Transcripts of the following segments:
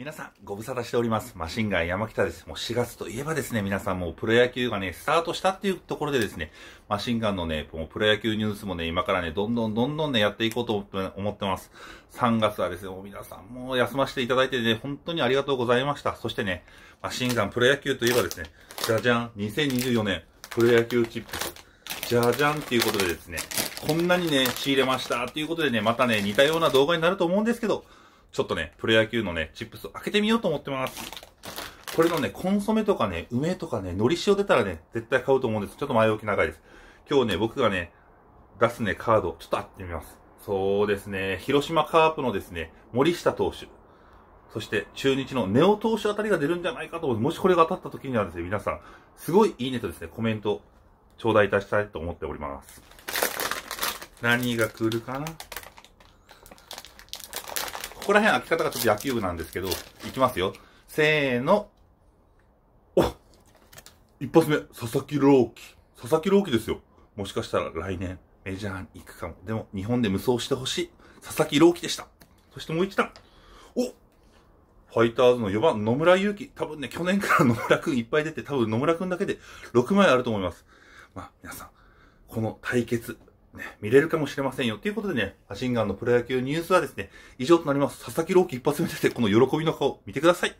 皆さん、ご無沙汰しております。マシンガン山北です。もう4月といえばですね、皆さんもうプロ野球がね、スタートしたっていうところでですね、マシンガンのね、もうプロ野球ニュースもね、今からね、どんどんどんどんね、やっていこうと思ってます。3月はですね、もう皆さんもう休ませていただいてね、本当にありがとうございました。そしてね、マシンガンプロ野球といえばですね、じゃじゃん、2024年、プロ野球チップス。じゃじゃんっていうことでですね、こんなにね、仕入れましたっていうことでね、またね、似たような動画になると思うんですけど、ちょっとね、プロ野球のね、チップス開けてみようと思ってます。これのね、コンソメとかね、梅とかね、海苔塩出たらね、絶対買うと思うんです。ちょっと前置き長いです。今日ね、僕がね、出すね、カード、ちょっとあってみます。そうですね、広島カープのですね、森下投手。そして、中日のネオ投手あたりが出るんじゃないかと思う。もしこれが当たった時にはですね、皆さん、すごいいいねとですね、コメント、頂戴いたしたいと思っております。何が来るかなここら辺開き方がちょっと野球部なんですけど、いきますよ。せーの。お一発目、佐々木朗希。佐々木朗希ですよ。もしかしたら来年、メジャーに行くかも。でも、日本で無双してほしい。佐々木朗希でした。そしてもう一段。おファイターズの4番、野村祐希。多分ね、去年から 野村くんいっぱい出て、多分野村くんだけで6枚あると思います。まあ、皆さん、この対決、ね、見れるかもしれませんよ。ということでね、マシンガンのプロ野球ニュースはですね、以上となります。佐々木朗希一発目でて、この喜びの顔、見てください。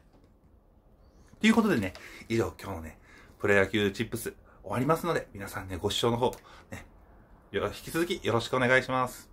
ということでね、以上今日のね、プロ野球チップス終わりますので、皆さんね、ご視聴の方、ね、引き続きよろしくお願いします。